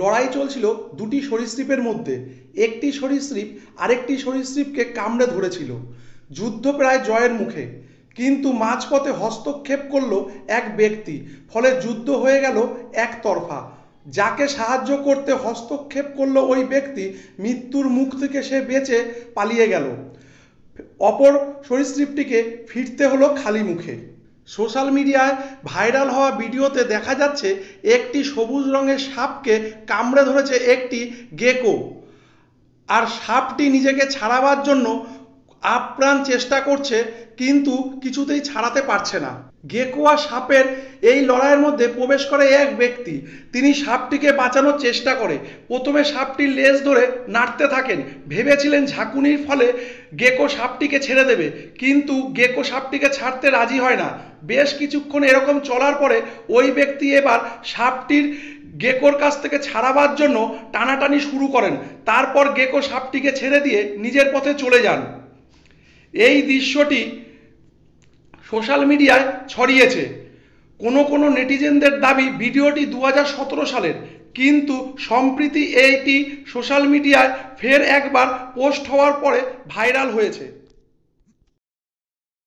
লড়াই চলছিল দুটি সরীসৃপের মধ্যে একটি সরীসৃপ আরেকটি সরীসৃপকে কামড়ে ধরেছিল যুদ্ধ প্রায় জয়ের মুখে কিন্তু মাঝপথে হস্তক্ষেপ করল এক ব্যক্তি ফলে যুদ্ধ হয়ে গেল একতরফা যাকে সাহায্য করতে হস্তক্ষেপ করল ওই ব্যক্তি মৃত্যুর মুখ থেকে সে বেঁচে পালিয়ে গেল অপর সরীসৃপটিকে ফিরতে হলো খালি মুখে সোশ্যাল মিডিয়ায় ভাইরাল হওয়া ভিডিওতে দেখা যাচ্ছে একটি সবুজ রঙের সাপকে কামড়ে ধরেছে একটি গেকো আর সাপটি নিজেকে ছাড়াবার জন্য আপ্রাণ চেষ্টা করছে কিন্তু কিছুতেই ছাড়াতে পারছে না গেকোয়া সাপের এই লড়াইয়ের মধ্যে প্রবেশ করে এক ব্যক্তি তিনি সাপটিকে বাঁচানোর চেষ্টা করে প্রথমে সাপটির লেজ ধরে নাড়তে থাকেন ভেবেছিলেন ঝাঁকুনির ফলে গেকো সাপটিকে ছেড়ে দেবে কিন্তু গেকো সাপটিকে ছাড়তে রাজি হয় না বেশ কিছুক্ষণ এরকম চলার পরে ওই ব্যক্তি এবার সাপটির গেকোর কাছ থেকে ছাড়াবার জন্য টানাটানি শুরু করেন তারপর গেকো সাপটিকে ছেড়ে দিয়ে নিজের পথে চলে যান এই দৃশ্যটি সোশ্যাল মিডিয়ায় ছড়িয়েছে কোনো কোনো নেটিজেনদের দাবি ভিডিওটি দু সালের কিন্তু সম্প্রীতি এইটি সোশ্যাল মিডিয়ায় ফের একবার পোস্ট হওয়ার পরে ভাইরাল হয়েছে